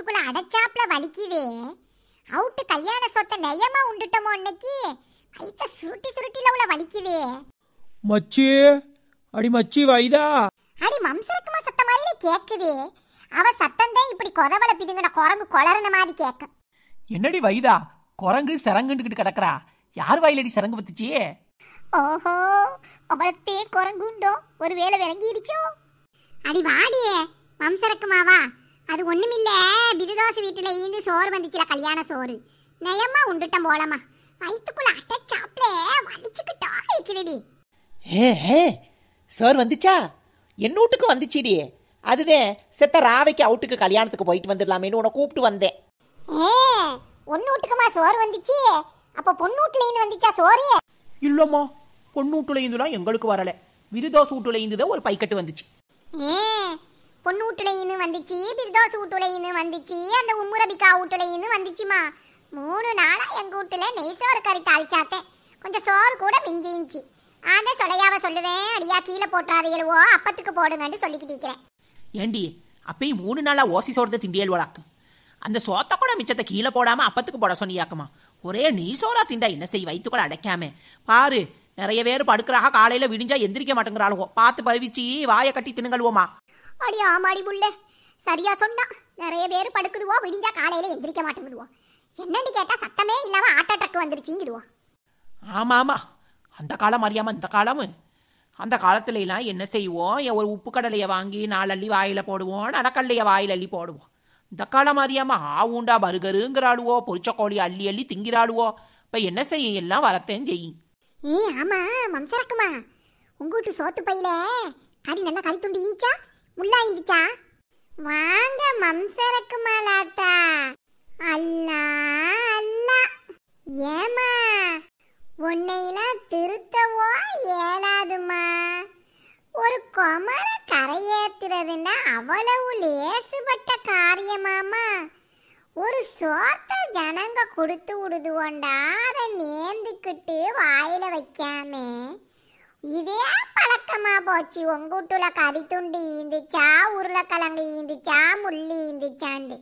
வீட்டுக்குள்ள அடைச்சாப்ல வலிக்குதே அவுட்டு கல்யாண சொத்தை நெய்யமா உண்டுட்டோமோ அன்னைக்கு வயித்த சுருட்டி சுருட்டில உள்ள வலிக்குதே மச்சி அடி மச்சி வைதா அடி மம்சரக்குமா சத்த மாதிரி கேக்குது அவ சத்தம் தான் இப்படி கொதவளை பிதுங்கின குரங்கு கொளறன மாதிரி கேக்கும் என்னடி வைதா குரங்கு சரங்குண்டுகிட்டு கிடக்குறா யார் வாயிலடி சரங்கு பத்துச்சு ஓஹோ அவளத்தே குரங்குண்டோ ஒருவேளை விளங்கிடுச்சோ அடி வாடியே மம்சரக்குமாவா அது இல்ல பிதுதோசை வீட்டுல ஈந்து சோறு வந்துச்சுல கல்யாண சோறு நயமா உண்டுட்டம் போலமா வயிற்றுக்குள்ள அடைச்சாப்ல வலிச்சுக்கிட்டா இருக்குதுடி ஹே ஹே சோறு வந்துச்சா என் வீட்டுக்கு வந்துச்சுடி அதுவே செத்த ராவைக்கு அவுட்டுக்கு கல்யாணத்துக்கு போயிட்டு வந்துடலாமேன்னு உன கூப்பிட்டு வந்தேன் ஏ ஒன்னு வீட்டுக்குமா சோறு வந்துச்சு அப்ப பொண்ணூட்டுலேருந்து வந்துச்சா சோறு இல்லம்மா பொண்ணூட்டுலேருந்துலாம் எங்களுக்கு வரல விருதோசை வீட்டுல ஒரு பைக்கட்டு வந்துச்சு ஏ பொண்ணு வீட்டுலையின்னு வந்துச்சு பிரிதோசு ஊட்டுலையின்னு வந்துச்சு அந்த உம்முரபிக்கா ஊட்டுலையின்னு வந்துச்சுமா மூணு நாளாக எங்கள் வீட்டுல நெய் சோறு கறி தாளிச்சாத்தேன் கொஞ்சம் சோறு கூட மிஞ்சிச்சு ஆனால் சொலையாவ சொல்லுவேன் அடியா கீழே போட்டாதீங்களோ அப்பத்துக்கு போடுங்கன்னு சொல்லிக்கிட்டு இருக்கிறேன் ஏண்டி அப்பயும் மூணு நாளாக ஓசி சோறு திண்டியல் வழக்கு அந்த சோத்த கூட மிச்சத்தை கீழே போடாமல் அப்பத்துக்கு போட சொன்னியாக்குமா ஒரே நீ சோறா திண்டா என்ன செய் வயிற்றுக்குள்ள அடைக்காம பாரு நிறைய பேர் படுக்கிறாக காலையில் விடிஞ்சா எந்திரிக்க மாட்டேங்கிறாளுவோ பார்த்து பருவிச்சு வாயை கட்டி தின்னுங்கள்வோமா அப்படியா ஆமாடி புள்ள சரியா சொன்னா நிறைய பேர் படுக்குதுவோ விடிஞ்சா காலையில எந்திரிக்க மாட்டேங்குதுவோ என்னன்னு கேட்டா சத்தமே இல்லாம ஆட்டோ ட்ரக் வந்துருச்சுங்கிடுவோம் ஆமா ஆமா அந்த காலம் அறியாம இந்த காலம் அந்த காலத்துலலாம் என்ன செய்வோம் ஒரு உப்பு கடலையை வாங்கி நாலள்ளி வாயில் போடுவோம் நடக்கல்லையை வாயில் அள்ளி போடுவோம் இந்த காலம் அறியாமல் ஆவுண்டா பர்கருங்கிறாளுவோ பொரிச்ச கோழி அள்ளி அள்ளி திங்கிறாடுவோ இப்போ என்ன செய்ய எல்லாம் வரத்தேன் செய்யும் ஏ ஆமா மம்சரக்குமா வீட்டு சோத்து பையில கறி நல்லா கறி துண்டு ஈஞ்சா முள்ளாயிருந்துச்சா வாங்க மம்சரக்கு மாலாட்டா அல்லா அல்லா ஏமா உன்னையெல்லாம் திருத்தவோ ஏலாதுமா ஒரு குமர கரையேற்றுறதுன்னா அவ்வளவு லேசுபட்ட காரியமாமா ஒரு சோத்த ஜனங்க கொடுத்து விடுதுவோண்டா அதை நேர்ந்துக்கிட்டு வாயில வைக்காமே இதே பழக்கமா போச்சு உங்க வீட்டுல கறித்துண்டு ஈந்துச்சா உருளைக்கிழங்கு ஈந்துச்சா முள்ளி ஈந்துச்சாண்டு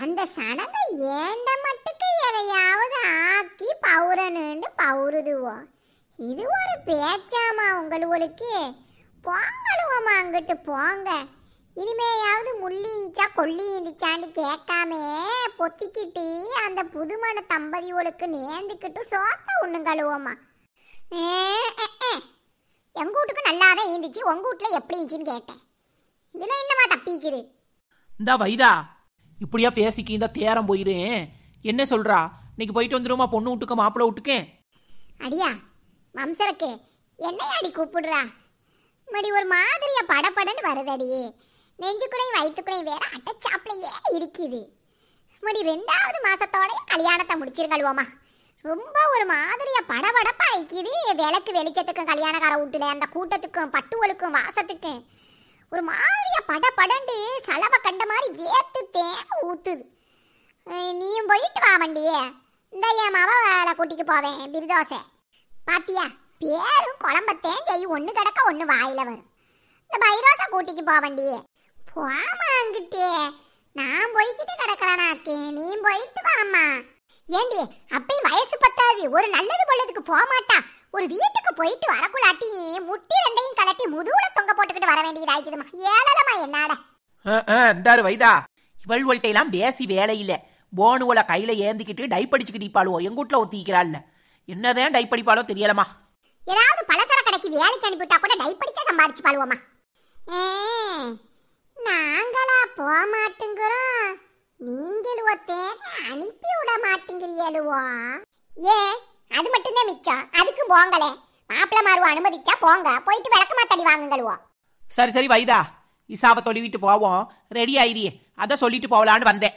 அந்த சடங்கை ஏண்ட மட்டுக்கு எதையாவது ஆக்கி பவுரனுன்னு பவுருதுவோம் இது ஒரு பேச்சாமா உங்களுக்கு போங்களுவமா அங்கிட்டு போங்க இனிமேயாவது முள்ளி இந்திச்சா கொல்லி இருந்துச்சான்னு கேட்காமே பொத்திக்கிட்டு அந்த புதுமண தம்பதியோளுக்கு நேர்ந்துக்கிட்டு சோத்த ஒன்று கழுவோமா எங்கள் வீட்டுக்கு நல்லா தான் ஏந்திச்சு உங்கள் வீட்டில் எப்படி இருந்துச்சுன்னு கேட்டேன் இதில் என்னமா தப்பிக்குது இந்த வைதா இப்படியா பேசிக்கு இந்த தேரம் போயிரு என்ன சொல்கிறா இன்னைக்கு போயிட்டு வந்துருமா பொண்ணு வீட்டுக்கு மாப்பிள வீட்டுக்கேன் அடியா வம்சரக்கு என்னைய அடி கூப்பிடுறா மடி ஒரு மாதிரியா படப்படன்னு வருதடி நெஞ்சுக்குடை வயிற்றுக்குடை வேற அட்டச்சாப்பிலையே இருக்குது மடி ரெண்டாவது மாசத்தோடய கல்யாணத்தை முடிச்சிருக்கழுவோமா ரொம்ப ஒரு மாதிரியா படபடப்பா ஐக்கிது விளக்கு வெளிச்சத்துக்கும் கல்யாணக்கார வீட்டுல அந்த கூட்டத்துக்கும் பட்டுவலுக்கும் வாசத்துக்கும் ஒரு மாதிரியா பட படண்டு செலவை கண்ட மாதிரி வேத்து தேங்க ஊத்துது நீயும் போயிட்டு வா வண்டியே இந்த என் வேலை கூட்டிக்கு போவேன் பிரிதோசை பாத்தியா பேரும் குழம்பத்தேன் செய் ஒன்று கிடக்க ஒன்று வாயில வரும் இந்த பைரோசை கூட்டிக்கு போ வண்டியே போமா அங்கிட்டே நான் போய்கிட்டு கிடக்கிறானாக்கே நீ போயிட்டு வாம்மா ஏண்டி அப்பே வயசு பத்தாது ஒரு நல்லது பொழுதுக்கு போக மாட்டா ஒரு வீட்டுக்கு போயிட்டு வரக்குள்ளாட்டி முட்டி ரெண்டையும் கலட்டி முதுகுல தொங்க போட்டுக்கிட்டு வர வேண்டியதாய்க்குதுமா ஏழலமா என்னடா இந்தாரு வைதா இவள்வள்கிட்ட எல்லாம் பேசி போனு போனுவளை கையில ஏந்திக்கிட்டு டைப் படிச்சுக்கிட்டு இப்பாளுவோ எங்க வீட்டுல ஒத்திக்கிறாள்ல என்னதான் டைப் படிப்பாளோ தெரியலமா ஏதாவது பலசர கடைக்கு வேலைக்கு அனுப்பிவிட்டா கூட டைப் படிச்சா சம்பாதிச்சு பாடுவோமா நாங்களா போக மாட்டேங்கிறோம் நீங்கள் ஒத்தேன் அனுப்பி விளையாடுவோம் ஏ அது மட்டும்தான் மிச்சம் அதுக்கு போங்களே மாப்பிள்ள மாறுவ அனுமதிச்சா போங்க போயிட்டு விளக்கமா தடி வாங்குங்களுவோம் சரி சரி வைதா இசாவை தொழுவிட்டு போவோம் ரெடி ஆயிரியே அதை சொல்லிட்டு போகலான்னு வந்தேன்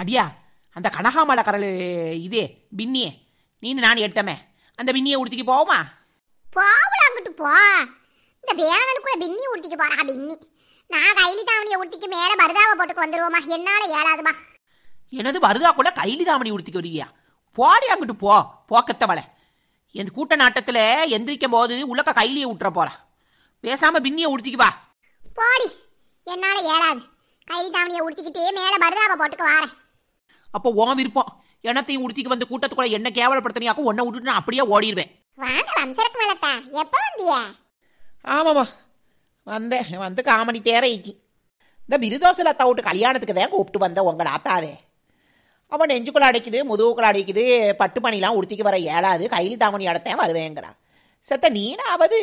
அடியா அந்த கனகாமல கரல் இது பின்னியே நீனு நான் எடுத்தமே அந்த பின்னியை உடுத்திக்கு போவோமா போகல அங்கிட்டு போ இந்த வேலனுக்குள்ள பின்னி உடுத்திக்கு போறா பின்னி நான் கைலி தாவணியை உடுத்திக்கு மேலே பருதாவை போட்டுக்கு வந்துடுவோமா என்னால் ஏழாதுமா எனது பருதா கூட கைலி தாவணி உடுத்திக்கு வருவியா போடி அங்கிட்டு போ போக்கத்தவளை என் கூட்ட நாட்டத்தில் எந்திரிக்கும் போது உள்ள கையிலேயே விட்டுற போறா பேசாம பின்னியை உடுத்திக்குவா போடி என்னால ஏறாது கைலி தாவணியை உடுத்திக்கிட்டே மேல பருதாவை போட்டுக்கு வாரேன் அப்போ உன் விருப்பம் எனத்தையும் உடுத்திக்கு வந்து கூட்டத்துக்குள்ள என்ன கேவலப்படுத்தனியாக்கும் ஒன்ன விட்டுட்டு நான் அப்படியே ஓடிடுவேன் வாங்க வம்சரக்கு மலத்தா எப்போ வந்திய ஆமாம்மா வந்தேன் வந்து காமணி தேர இந்த பிரிதோசலத்தா விட்டு கல்யாணத்துக்கு தான் கூப்பிட்டு வந்த உங்கள் ஆத்தாதே அவன் நெஞ்சுக்குள்ள அடைக்குது முதுகுக்குள்ள அடைக்குது பட்டு பணிலாம் உடுத்திக்கு வர ஏழாது கையில் தாமணி அடத்தேன் வருவேங்கிறான் செத்த நீனாவது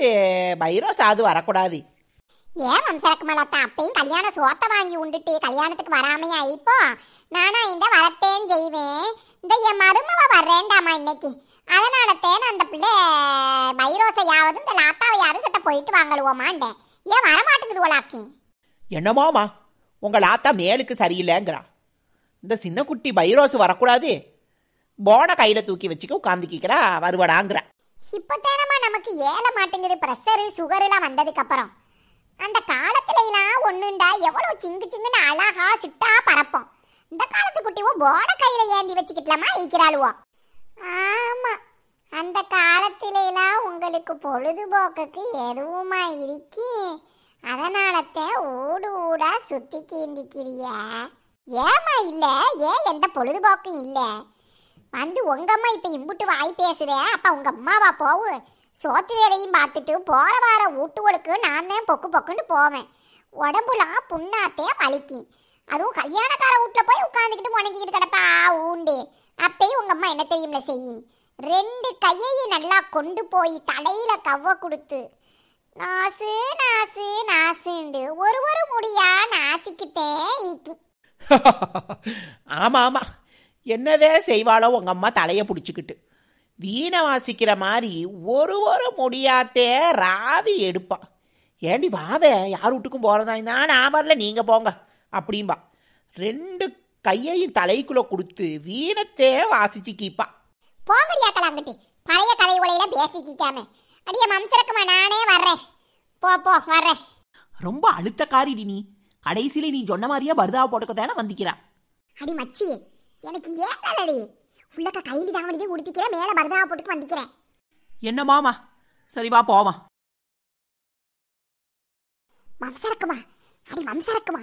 பைரோ சாது வரக்கூடாது ஏன் வம்சரக்குமலத்தா அப்பையும் கல்யாண சோத்தை வாங்கி உண்டுட்டு கல்யாணத்துக்கு வராமையா இப்போ நானா இந்த வரத்தேன் செய்வேன் இந்த என் மருமவ வர்றேன்டாமா இன்னைக்கு அதனால தேன அந்த பிள்ளை பைரோசையாவது இந்த லாத்தாவையாவது செத்த போயிட்டு வாங்கலுவோமாண்டேன் ஏன் வரமாட்டேங்குது உலாக்கி என்னமோமா உங்கள் லாத்தா மேலுக்கு சரியில்லைங்கிறான் இந்த சின்ன குட்டி பைரோஸ் வரக்கூடாது போனை கையில் தூக்கி வச்சுக்க உட்காந்துக்கிறா வருவடாங்கிற இப்போ தானம்மா நமக்கு ஏல மாட்டேங்குது ப்ரெஷரு வந்ததுக்கு வந்ததுக்கப்புறம் அந்த எல்லாம் ஒன்றுண்டா எவ்வளோ சிங்கு சிங்குன்னு அழகா சிட்டா பறப்போம் இந்த காலத்து குட்டிவோ போன கையில் ஏந்தி வச்சுக்கிட்டலாமா ஈக்கிறாளுவோ ஆமாம் அந்த காலத்துலலாம் உங்களுக்கு பொழுதுபோக்குக்கு எதுவுமா இருக்கு அதனாலத்தை ஊடு ஊடா சுத்தி கீந்திக்கிறிய ஏமா இல்ல ஏன் எந்த பொழுதுபோக்கும் இல்ல வந்து உங்க அம்மா இப்ப இம்புட்டு வாய் பேசுதே அப்ப உங்க அம்மாவா போவு சோத்து வேலையும் பார்த்துட்டு போற வார ஒழுக்கு நான் தான் பொக்கு பொக்குன்னு போவேன் உடம்புலாம் புண்ணாத்தே வலிக்கு அதுவும் கல்யாணக்கார வீட்டில் போய் உட்காந்துக்கிட்டு முணங்கிக்கிட்டு கிடப்பா ஊண்டு அப்பயும் உங்க அம்மா என்ன தெரியும்ல செய்யி ரெண்டு கையையும் நல்லா கொண்டு போய் தலையில கவ்வ கொடுத்து நாசு நாசு நாசுண்டு ஒரு ஒரு முடியா நாசிக்கிட்டே ஈக்கு ஆமாம் ஆமாம் என்னதே செய்வாளோ உங்கள் அம்மா தலையை பிடிச்சிக்கிட்டு வீணை வாசிக்கிற மாதிரி ஒரு ஒரு முடியாத்தே ராவி எடுப்பான் ஏண்டி வாவே யார் வீட்டுக்கும் போகிறதா இருந்தால் நான் வரல நீங்கள் போங்க அப்படிம்பா ரெண்டு கையையும் தலைக்குள்ளே கொடுத்து வீணத்தே வாசிச்சு கீப்பா போங்கடியா பழைய கதை உலையில பேசிக்காம அடியே மம்சரக்குமா நானே வர்றேன் போ போ வர்றேன் ரொம்ப அழுத்த காரிடி நீ கடைசியில நீ சொன்ன மாதிரியே பர்தாவை போட்டுக்க தானே வந்திக்கிறா அடி மச்சி எனக்கு ஏதாடி உள்ளக்க கையில் தாவணிதே உடுத்திக்கிறேன் மேல பர்தாவை போட்டுக்க வந்திக்கிறேன் என்ன மாமா சரி வா போவா வம்சரக்குமா அடி வம்சரக்குமா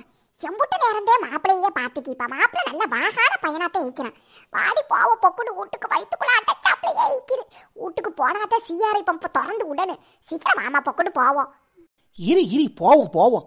எம்புட்டு நேரந்தே மாப்பிள்ளையே பார்த்துக்கிப்பா மாப்பிள்ள நல்ல வாகான பையனாத்தான் ஈக்கிறான் வாடி போவ பொக்குன்னு வீட்டுக்கு வயிற்றுக்குள்ள அட்டச்சாப்பிள்ளையே ஈக்குது வீட்டுக்கு போனாதான் சிஆர்ஐ பம்பை திறந்து உடனே சீக்கிரம் மாமா பொக்குன்னு போவோம் இரு இரு போவோம் போவோம்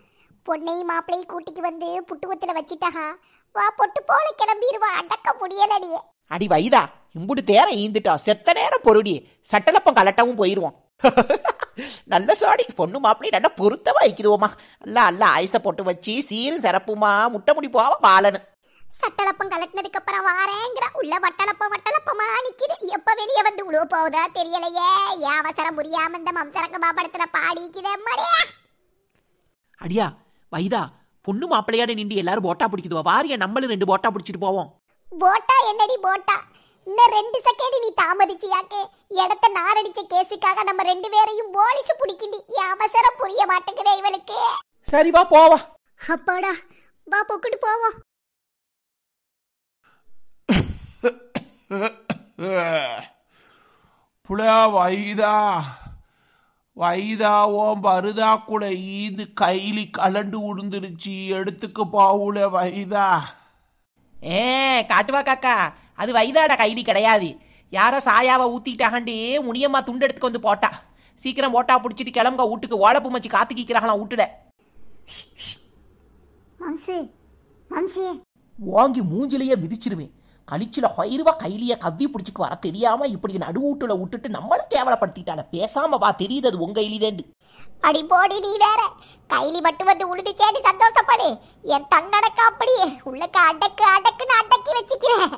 பொண்ணையும் மாப்பிளையும் கூட்டிக்கு வந்து புட்டுவத்தில் வச்சிட்டா வா பொட்டு போல கிளம்பிடுவா அடக்க முடியலடியே அடி வைதா இம்புடு தேர ஈந்துட்டா செத்த நேரம் பொருடி சட்டலப்பம் கலட்டவும் போயிருவோம் நல்ல சாடி பொண்ணு மாப்பிள்ளை நல்லா பொருத்தவா வைக்குதுவோமா நல்லா நல்லா ஐச போட்டு வச்சு சீரும் சிறப்புமா முட்டை முடி போவ வாழனு சட்டலப்பம் கலட்டினதுக்கு அப்புறம் வாரேங்கிற உள்ள வட்டலப்பம் வட்டலப்பமா நிக்கிது எப்ப வெளியே வந்து உழுவ போகுதா தெரியலையே அவசரம் புரியாம இந்த மம்சரங்க மாப்படத்துல பாடிக்குதே மடியா அடியா வைதா பொண்ணு மாப்பிள்ளையாட நின்று எல்லாரும் போட்டா பிடிக்குதுவா வாரிய நம்மளும் ரெண்டு போட்டா பிடிச்சிட்டு போவோம் போட்டா என்னடி போட்டா இன்னும் ரெண்டு செகண்ட் நீ தாமதிச்சியாக்கு இடத்த நாரடிச்ச கேஸுக்காக நம்ம ரெண்டு பேரையும் போலீஸ் பிடிக்கிண்டி அவசரம் புரிய மாட்டேங்குதே இவளுக்கு சரி வா போவா அப்பாடா வா போக்கிட்டு போவோம் புலா வைதா பருதா கூட ஈது கைலி கலண்டு உடுந்துருச்சு எடுத்துக்கு போகல வைதா ஏ காட்டுவா காக்கா அது வைதாடா கைலி கிடையாது யாரோ சாயாவை ஊத்திட்டாகண்டி முனியம்மா துண்டு எடுத்துக்கு வந்து போட்டா சீக்கிரம் போட்டா பிடிச்சிட்டு கிளம்புங்க வீட்டுக்கு ஓலப்பு மச்சி காத்துக்கிறாங்களாம் வீட்டுல மம்சி மம்சி வாங்கி மூஞ்சிலேயே மிதிச்சிருவேன் கழிச்சில ஹொயிருவா கையிலேயே கவ்வி பிடிச்சிக்கு வர தெரியாம இப்படி நடுவூட்டுல விட்டுட்டு நம்மளும் கேவலப்படுத்திட்டால பேசாம வா தெரியுது அது உங்க எலிதேண்டு அடி போடி நீ வேற கைலி மட்டும் வந்து உழுது சேடி சந்தோஷப்படு என் தன்னடக்க அப்படியே உள்ளக்க அடக்கு அடக்குன்னு அடக்கி வச்சுக்கிறேன்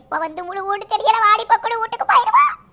எப்ப வந்து முழு ஊடு தெரியல வாடி பக்கம் வீட்டுக்கு போயிருவா